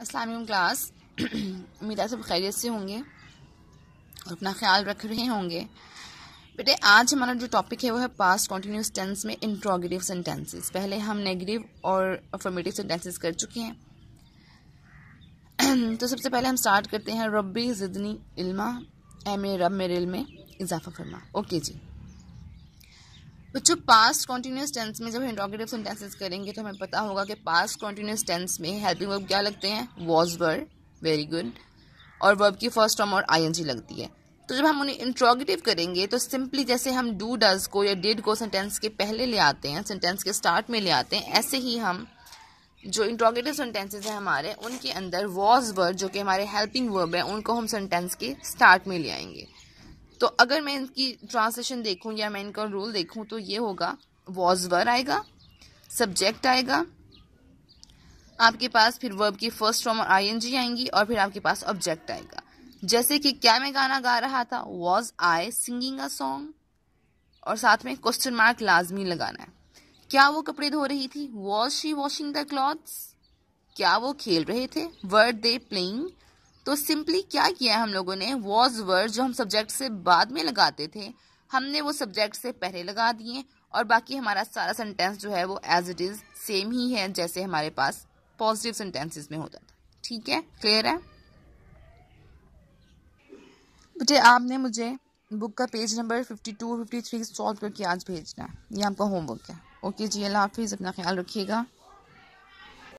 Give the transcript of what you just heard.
वालेकुम क्लास उम्मीद है सब खैरियत से होंगे और अपना ख्याल रख रहे होंगे बेटे आज हमारा जो टॉपिक है वो है पास्ट कॉन्टीन्यूस टेंस में इंट्रोगेटिव सेंटेंसेस पहले हम नेगेटिव और अफर्मेटिव सेंटेंसेस कर चुके हैं तो सबसे पहले हम स्टार्ट करते हैं रब्बी ज़िदनी इल्मा ए मेरे रब मेरे इल्म इजाफा फरमा ओके जी बच्चों पास्ट कॉन्टीन्यूस टेंस में जब इंटोगेटिव सेंटेंसेस करेंगे तो हमें पता होगा कि पास्ट कॉन्टीन्यूस टेंस में हेल्पिंग वर्ब क्या लगते हैं वॉज वर वेरी गुड और वर्ब की फर्स्ट टर्म और जी लगती है तो जब हम उन्हें इंट्रोगेटिव करेंगे तो सिंपली जैसे हम डू डज को या डिड को सेंटेंस के पहले ले आते हैं सेंटेंस के स्टार्ट में ले आते हैं ऐसे ही हम जो इंट्रोगेटिव सेंटेंसेज हैं हमारे उनके अंदर वॉज वर्ड जो कि हमारे हेल्पिंग वर्ब है उनको हम सेंटेंस के स्टार्ट में ले आएंगे तो अगर मैं इनकी ट्रांसलेशन देखूँ या मैं इनका रोल देखूँ तो ये होगा वॉज वर आएगा सब्जेक्ट आएगा आपके पास फिर वर्ब की फर्स्ट फॉर्म और आईएनजी आएंगी और फिर आपके पास ऑब्जेक्ट आएगा जैसे कि क्या मैं गाना गा रहा था was I singing a song और साथ में क्वेश्चन मार्क लाजमी लगाना है क्या वो कपड़े धो रही थी was she washing the clothes क्या वो खेल रहे थे वर्ड दे प्लेइंग तो सिंपली क्या किया है हम लोगों ने वॉज वर्ड जो हम सब्जेक्ट से बाद में लगाते थे हमने वो सब्जेक्ट से पहले लगा दिए और बाकी हमारा सारा सेंटेंस जो है वो एज इट इज़ सेम ही है जैसे हमारे पास पॉजिटिव सेंटेंसेस में होता था ठीक है क्लियर है बेटे आपने मुझे बुक का page number fifty two fifty three solve करके आज भेजना है ये आपका होमवर्क है ओके जी अल्लाह हाफिज़ अपना ख्याल रखिएगा